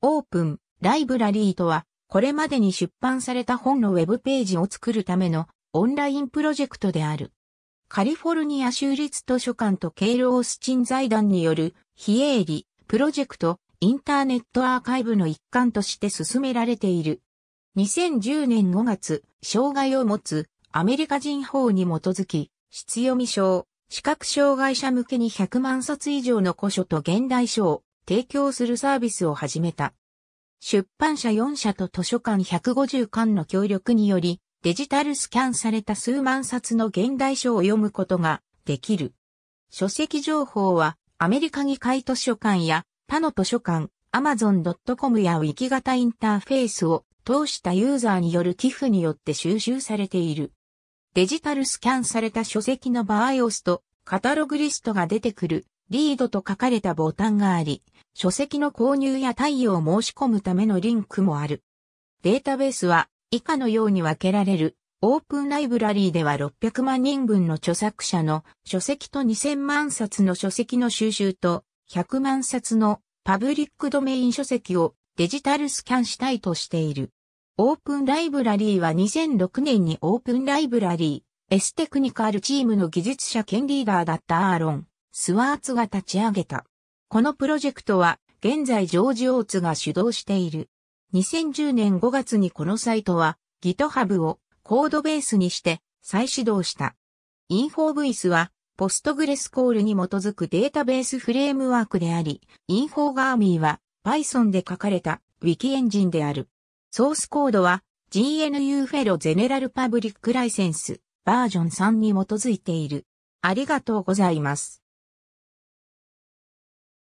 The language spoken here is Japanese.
オープンライブラリーとは、これまでに出版された本のウェブページを作るためのオンラインプロジェクトである。カリフォルニア州立図書館とケイル・オースチン財団による非営利プロジェクトインターネットアーカイブの一環として進められている。2010年5月、障害を持つアメリカ人法に基づき、質読み症、視覚障害者向けに100万冊以上の古書と現代書を提供するサービスを始めた。出版社4社と図書館150館の協力により、デジタルスキャンされた数万冊の現代書を読むことができる。書籍情報は、アメリカ議会図書館や他の図書館、amazon.com やウィキ型インターフェースを通したユーザーによる寄付によって収集されている。デジタルスキャンされた書籍の場合を押すと、カタログリストが出てくるリードと書かれたボタンがあり、書籍の購入や対応を申し込むためのリンクもある。データベースは以下のように分けられる。オープンライブラリーでは600万人分の著作者の書籍と2000万冊の書籍の収集と100万冊のパブリックドメイン書籍をデジタルスキャンしたいとしている。オープンライブラリーは2006年にオープンライブラリー、エステクニカルチームの技術者兼リーダーだったアーロン。スワーツが立ち上げた。このプロジェクトは、現在ジョージ・オーツが主導している。2010年5月にこのサイトは GitHub をコードベースにして再始動した。インフォーブは Postgres コールに基づくデータベースフレームワークであり、インフォーガーミーは Python で書かれた Wiki エンジンである。ソースコードは GNU フェロゼネラルパブリックライセンスバージョン3に基づいている。ありがとうございます。